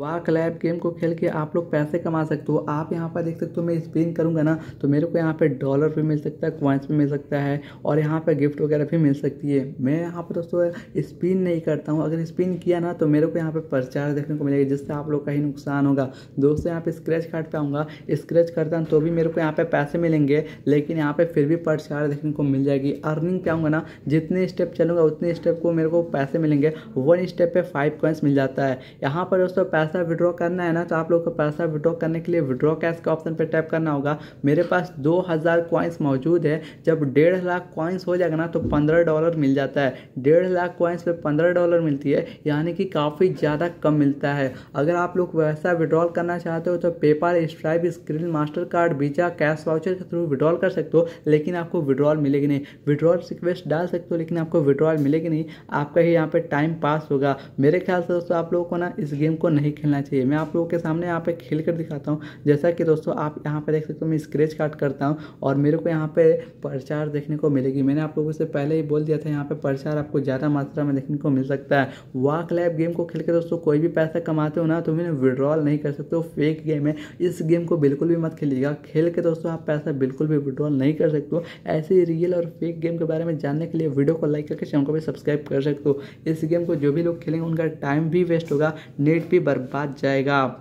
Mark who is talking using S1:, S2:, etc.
S1: वाक क्लैब game को खेल के आप लोग पैसे कमा सकते हो आप यहाँ पर देख सकते हो मैं स्पिन करूँगा ना तो मेरे को यहाँ पे डॉलर भी मिल सकता है क्वाइंस भी मिल सकता है और यहाँ पे गिफ्ट वगैरह भी मिल सकती है मैं यहाँ पर दोस्तों स्पिन नहीं करता हूँ अगर स्पिन किया ना तो मेरे को यहाँ पे प्रचार देखने को मिलेगा जिससे आप लोग का ही नुकसान होगा दोस्तों यहाँ पर स्क्रैच कार्ड पाऊँगा आऊँगा स्क्रैच करता हूँ तो भी मेरे को यहाँ पे पैसे मिलेंगे लेकिन यहाँ पे फिर भी प्रचार देखने को मिल जाएगी अर्निंग पे आऊँगा ना जितने स्टेप चलूँगा उतने स्टेप को मेरे को पैसे मिलेंगे वन स्टेप पर फाइव कॉइन्स मिल जाता है यहाँ पर दोस्तों पैसा विड्रॉ करना है ना तो आप लोग को पैसा विड्रॉ करने के लिए विड्रॉ कैश के ऑप्शन पर टैप करना होगा मेरे पास दो हज़ार कॉइन्स मौजूद है जब डेढ़ लाख कॉइन्स हो जाएगा ना तो पंद्रह डॉलर मिल जाता है डेढ़ लाख कॉइन्स पर पंद्रह डॉलर मिलती है यानी कि काफ़ी ज़्यादा कम मिलता है अगर आप लोग पैसा विड्रॉल करना चाहते हो तो Payeer Stripe Skrill Mastercard Visa cash voucher के थ्रू विड्रॉल कर सकते हो लेकिन आपको विड्रॉल मिलेगी नहीं विड्रॉल रिक्वेस्ट डाल सकते हो लेकिन आपको विड्रॉल मिलेगी नहीं आपका ही यहाँ पर टाइम पास होगा मेरे ख्याल से दोस्तों आप लोगों को ना इस गेम को नहीं नहीं खेलना चाहिए मैं आप लोगों के सामने यहाँ पे खेल कर दिखाता हूँ जैसा कि दोस्तों आप यहाँ पे देख सकते हो मैं स्क्रेच काट करता हूँ और मेरे को यहाँ पे प्रचार देखने को मिलेगी मैंने आप लोगों से पहले ही बोल दिया था यहाँ पे प्रचार आपको ज़्यादा मात्रा में देखने को मिल सकता है वाक लैब गेम को खेल के दोस्तों कोई भी पैसा कमाते हो ना तो मैंने विड्रॉल नहीं कर सकते हो फेक गेम है इस गेम को बिल्कुल भी मत खेलिएगा खेल के दोस्तों आप पैसा बिल्कुल भी विड्रॉल नहीं कर सकते हो ऐसे ही रियल और फेक गेम के बारे में जानने के लिए वीडियो को लाइक करके चैनल को भी सब्सक्राइब कर सकते हो इस गेम को जो भी लोग खेलेंगे उनका टाइम भी वेस्ट होगा नेट भी बर्बाद बर्बाद जाएगा